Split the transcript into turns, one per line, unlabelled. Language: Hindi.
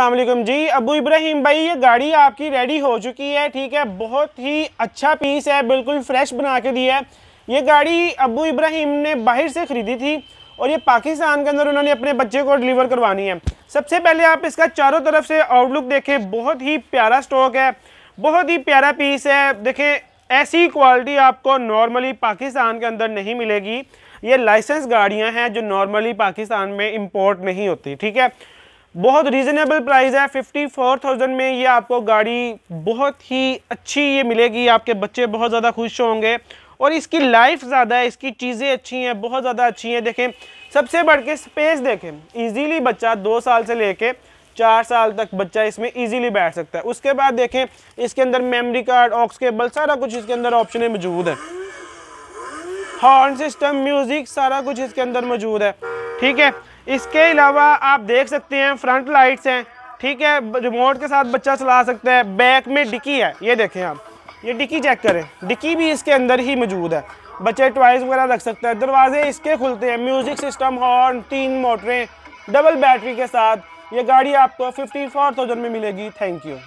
असलम जी अबू इब्राहिम भाई ये गाड़ी आपकी रेडी हो चुकी है ठीक है बहुत ही अच्छा पीस है बिल्कुल फ्रेश बना के दिया है ये गाड़ी अबू इब्राहिम ने बाहर से ख़रीदी थी और ये पाकिस्तान के अंदर उन्होंने अपने बच्चे को डिलीवर करवानी है सबसे पहले आप इसका चारों तरफ से आउटलुक देखें बहुत ही प्यारा स्टॉक है बहुत ही प्यारा पीस है देखें ऐसी क्वालिटी आपको नॉर्मली पाकिस्तान के अंदर नहीं मिलेगी ये लाइसेंस गाड़ियां हैं जो नॉर्मली पाकिस्तान में इंपोर्ट नहीं होती ठीक है बहुत रीज़नेबल प्राइस है फिफ्टी फोर थाउजेंड में ये आपको गाड़ी बहुत ही अच्छी ये मिलेगी आपके बच्चे बहुत ज़्यादा खुश होंगे और इसकी लाइफ ज़्यादा है इसकी चीज़ें अच्छी हैं बहुत ज़्यादा अच्छी हैं देखें सबसे बढ़ के स्पेस देखें ईजीली बच्चा दो साल से लेके चार साल तक बच्चा इसमें इजीली बैठ सकता है उसके बाद देखें इसके अंदर मेमरी कार्ड ऑक्स केबल सारा कुछ इसके अंदर ऑप्शन मौजूद है हॉर्न सिस्टम म्यूज़िक सारा कुछ इसके अंदर मौजूद है ठीक है इसके अलावा आप देख सकते हैं फ्रंट लाइट्स हैं ठीक है रिमोट के साथ बच्चा चला सकता है बैक में डिकी है ये देखें आप ये डिक्की चेक करें डिक्की भी इसके अंदर ही मौजूद है बच्चे टॉयज वगैरह रख सकते हैं दरवाजे इसके खुलते हैं म्यूज़िक सिस्टम हॉर्न तीन मोटरें डबल बैटरी के साथ ये गाड़ी आपको फिफ्टी फोर थाउजेंड में मिलेगी थैंक यू